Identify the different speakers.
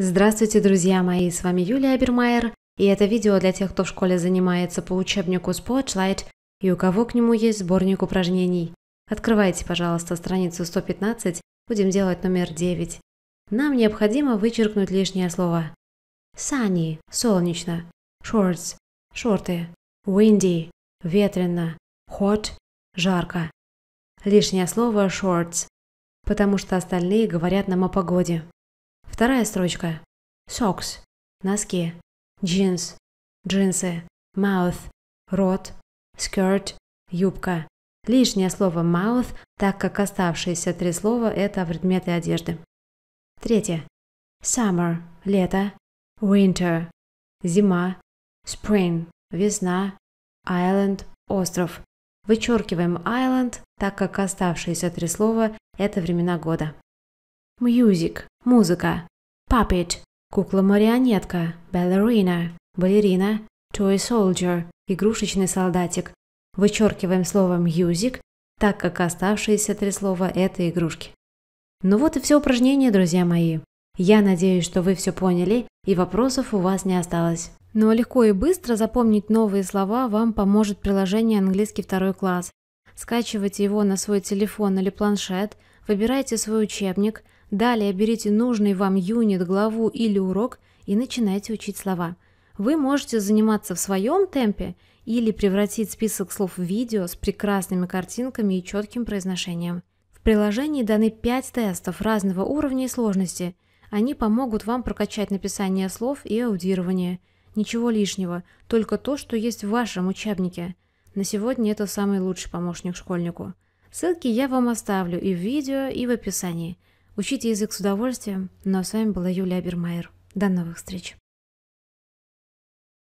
Speaker 1: Здравствуйте, друзья мои, с вами Юлия Бермайер, и это видео для тех, кто в школе занимается по учебнику Spotlight и у кого к нему есть сборник упражнений. Открывайте, пожалуйста, страницу 115, будем делать номер 9. Нам необходимо вычеркнуть лишнее слово. Sunny – солнечно, shorts – шорты, windy – ветрено, hot – жарко. Лишнее слово shorts, потому что остальные говорят нам о погоде. Вторая строчка. Socks – носки. Jeans – джинсы. Mouth – рот. Skirt – юбка. Лишнее слово mouth, так как оставшиеся три слова – это предметы одежды. Третье. Summer – лето. Winter – зима. Spring – весна. Island – остров. Вычеркиваем island, так как оставшиеся три слова – это времена года. Music музыка, puppet, кукла-марионетка, балерина, балерина, toy soldier, игрушечный солдатик. Вычеркиваем слово music, так как оставшиеся три слова – это игрушки. Ну вот и все упражнения, друзья мои. Я надеюсь, что вы все поняли и вопросов у вас не осталось. Но ну а легко и быстро запомнить новые слова вам поможет приложение «Английский второй класс». Скачивайте его на свой телефон или планшет, выбирайте свой учебник – Далее берите нужный вам юнит, главу или урок и начинайте учить слова. Вы можете заниматься в своем темпе или превратить список слов в видео с прекрасными картинками и четким произношением. В приложении даны 5 тестов разного уровня и сложности. Они помогут вам прокачать написание слов и аудирование. Ничего лишнего, только то, что есть в вашем учебнике. На сегодня это самый лучший помощник школьнику. Ссылки я вам оставлю и в видео, и в описании – Учите язык с удовольствием. Ну а с вами была Юлия Бермайер. До новых встреч!